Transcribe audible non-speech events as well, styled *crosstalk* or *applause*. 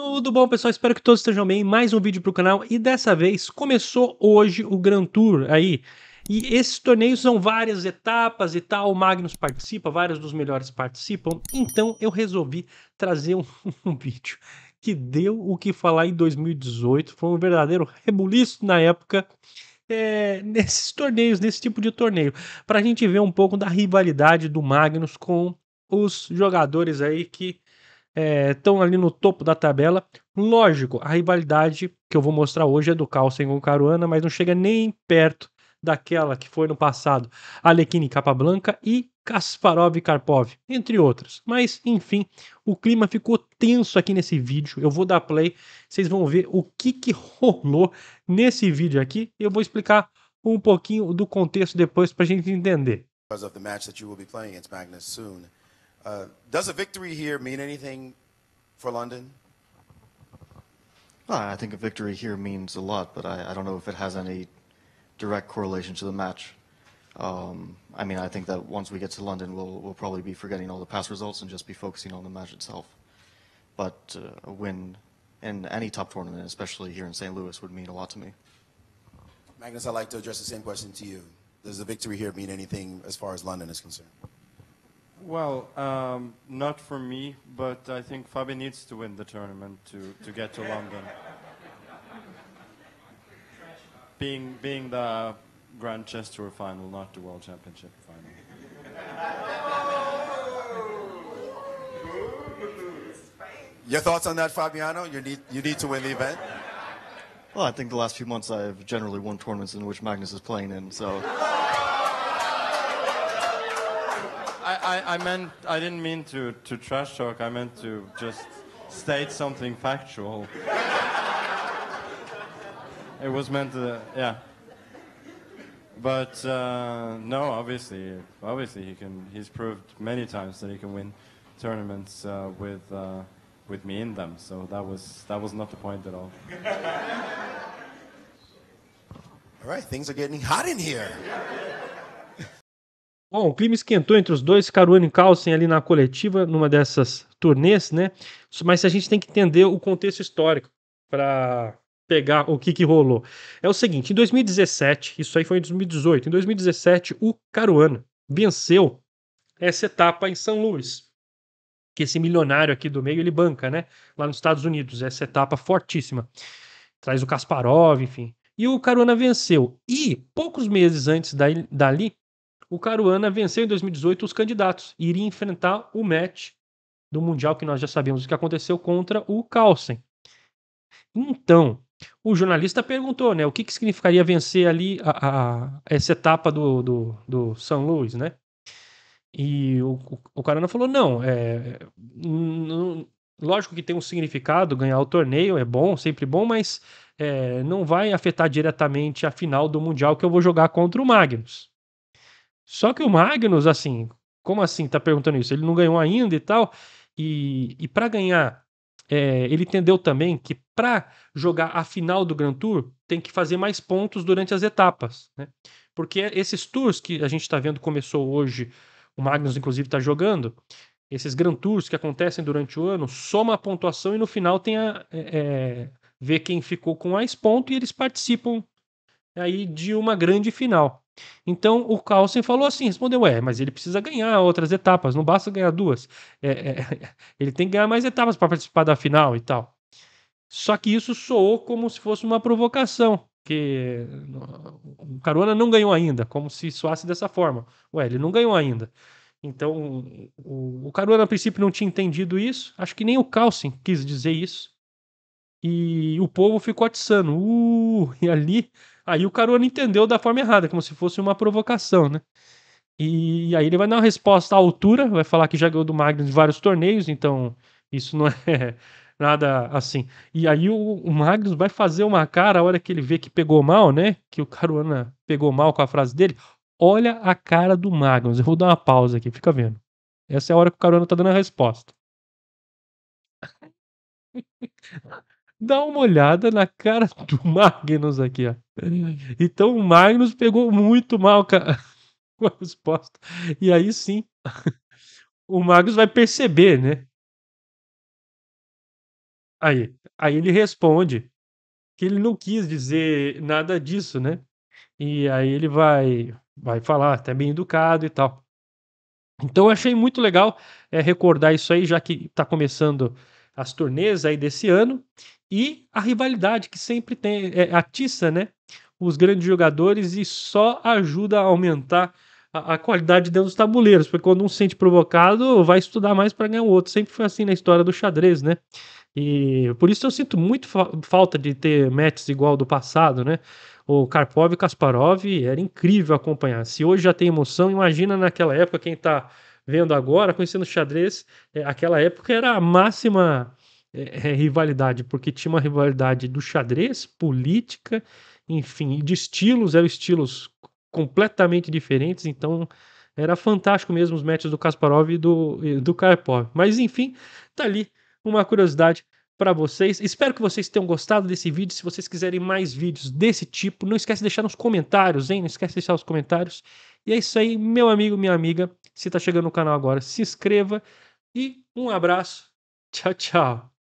Tudo bom, pessoal? Espero que todos estejam bem. Mais um vídeo para o canal e dessa vez começou hoje o Grand Tour aí. E esses torneios são várias etapas e tal, o Magnus participa, vários dos melhores participam. Então eu resolvi trazer um, *laughs* um vídeo que deu o que falar em 2018. Foi um verdadeiro rebuliço na época. É, *laughs* nesses torneios, nesse tipo de torneio, para a gente ver um pouco da rivalidade do Magnus com os jogadores aí que estão é, ali no topo da tabela. Lógico, a rivalidade que eu vou mostrar hoje é do Carlsen com o Caruana, mas não chega nem perto daquela que foi no passado Alekhine Capablanca e Kasparov e Karpov, entre outros. Mas, enfim, o clima ficou tenso aqui nesse vídeo. Eu vou dar play, vocês vão ver o que, que rolou nesse vídeo aqui. Eu vou explicar um pouquinho do contexto depois para a gente entender. Because of the match that you will be playing against Magnus soon. Uh, does a victory here mean anything for London? Well, I think a victory here means a lot, but I, I don't know if it has any direct correlation to the match. Um, I mean, I think that once we get to London, we'll, we'll probably be forgetting all the past results and just be focusing on the match itself. But uh, a win in any top tournament, especially here in St. Louis, would mean a lot to me. Magnus, I'd like to address the same question to you. Does the victory here mean anything as far as London is concerned? Well, um, not for me, but I think Fabi needs to win the tournament to, to get to London. being, being the Grand Chess Tour final, not the World Championship final. Your thoughts on that, Fabiano? You need, you need to win the event? Well, I think the last few months I've generally won tournaments in which Magnus is playing in, so. I, I, I meant, I didn't mean to, to trash talk. I meant to just state something factual. it was meant to, yeah. But uh, no, obviously, obviously he can. He's proved many times that he can win tournaments uh, with uh, with me in them. So that was that was not the point at all. All right, things are getting hot in here. Bom, o clima esquentou entre os dois, Caruana e Carlsen ali na coletiva, numa dessas turnês, né? Mas a gente tem que entender o contexto histórico para pegar o que, que rolou. É o seguinte, em 2017, isso aí foi em 2018, em 2017 o Caruana venceu essa etapa em São Luís, que esse milionário aqui do meio ele banca, né? Lá nos Estados Unidos, essa etapa fortíssima. Traz o Kasparov, enfim. E o Caruana venceu. E poucos meses antes dali, o Caruana venceu em 2018 os candidatos e iria enfrentar o match do Mundial, que nós já sabemos o que aconteceu contra o Carlsen. Então, o jornalista perguntou, né, o que, que significaria vencer ali a, a essa etapa do, do, do São Luís, né? E o, o, o falou, não, é, lógico que tem um significado, ganhar o torneio é bom, sempre bom, mas é, não vai afetar diretamente a final do Mundial que eu vou jogar contra o Magnus. Só que o Magnus, assim, como assim tá perguntando isso? Ele não ganhou ainda e tal. E, e para ganhar, é, ele entendeu também que para jogar a final do Grand Tour tem que fazer mais pontos durante as etapas, né? Porque esses tours que a gente está vendo começou hoje, o Magnus inclusive está jogando, esses Grand Tours que acontecem durante o ano, soma a pontuação e no final tem a é, é ver quem ficou com mais ponto e eles participam aí de uma grande final. Então o Carlsen falou assim, respondeu, é, mas ele precisa ganhar outras etapas, não basta ganhar duas, é, é, *laughs* ele tem que ganhar mais etapas para participar da final e tal. Só que isso soou como se fosse uma provocação, que o Carona não ganhou ainda, como se soasse dessa forma. Ué, ele não ganhou ainda. Então o, Carona a princípio não tinha entendido isso, acho que nem o Carlsen quis dizer isso. E o povo ficou atiçando, uh, *laughs* e ali Aí o Caruana entendeu da forma errada, como se fosse uma provocação, né? E aí ele vai dar uma resposta à altura, vai falar que já ganhou do Magnus em vários torneios, então isso não *laughs* é nada assim. E aí o, o Magnus vai fazer uma cara, a hora que ele vê que pegou mal, né? Que o Caruana pegou mal com a frase dele. Olha a cara do Magnus. Eu vou dar uma pausa aqui, fica vendo. Essa é a hora que o Caruana tá dando a resposta. *laughs* Dá uma olhada na cara *laughs* do Magnus aqui, ó. Então o Magnus pegou muito mal *laughs* com a resposta. E aí sim, *laughs* o Magnus vai perceber, né? Aí, aí ele responde que ele não quis dizer nada disso, né? E aí ele vai vai falar, até tá bem educado e tal. Então eu achei muito legal é, recordar isso aí, já que está começando as turnês aí desse ano e a rivalidade que sempre tem, é, atiça né, os grandes jogadores e só ajuda a aumentar a, a qualidade dentro dos tabuleiros, porque quando um se sente provocado, vai estudar mais para ganhar o outro. Sempre foi assim na história do xadrez, né? E por isso eu sinto muito fa falta de ter matches igual do passado, né? O Karpov e Kasparov era incrível acompanhar. Se hoje já tem emoção, imagina naquela época quem está vendo agora, conhecendo xadrez, é, aquela época era a máxima é, é, rivalidade, porque tinha uma rivalidade do xadrez, política, enfim, de estilos, eram estilos completamente diferentes, então era fantástico mesmo os matches do Kasparov e do, do Karpov. Mas enfim, tá ali uma curiosidade para vocês. Espero que vocês tenham gostado desse vídeo. Se vocês quiserem mais vídeos desse tipo, não esquece de deixar nos comentários, hein? Não esquece de deixar os comentários. E é isso aí, meu amigo, minha amiga. Se tá chegando no canal agora, se inscreva e um abraço. Tchau, tchau.